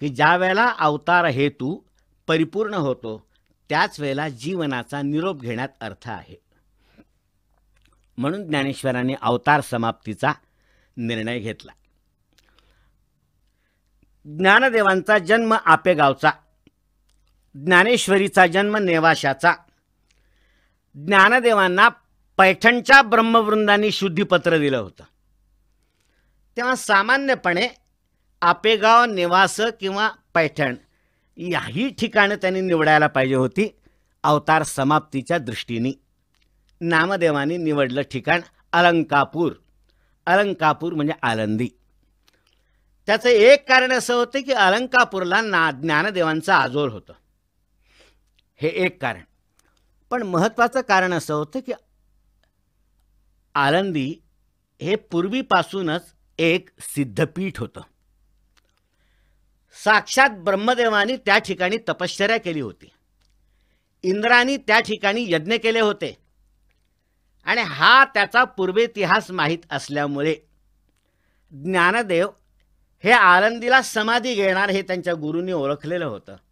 की ज्या वेळेला अवतार हेतू परिपूर्ण होतो त्याच वेळेला जीवनाचा निरोप घेण्यात अर्थ आहे म्हणून ज्ञानेश्वरांनी अवतार समाप्तीचा निर्णय घेतला ज्ञानदेवांचा जन्म आपेगावचा ज्ञानेश्वरीचा जन्म नेवाशाचा ज्ञानदेवांना पैठणच्या ब्रह्मवृंदांनी शुद्धीपत्र दिलं होतं तेव्हा सामान्यपणे आपेगाव निवास किंवा पैठण याही ठिकाणं त्यांनी निवडायला पाहिजे होती अवतार समाप्तीच्या दृष्टीने नामदेवानी निवडलं ठिकाण अलंकापूर अलंकापूर म्हणजे आलंदी त्याचं एक कारण असं होतं की अलंकापूरला ना ज्ञानदेवांचं आजोर होतं हे एक कारण पण महत्त्वाचं कारण असं होतं की आलंदी हे पूर्वीपासूनच एक सिद्धपीठ होतं साक्षात ब्रह्मदेवाने त्या ठिकाणी तपश्चर्या केली होती इंद्रानी त्या ठिकाणी यज्ञ केले होते आणि हा त्याचा पूर्वेतिहास माहीत असल्यामुळे ज्ञानदेव हे आनंदीला समाधी घेणार हे त्यांच्या गुरुंनी ओळखलेलं होतं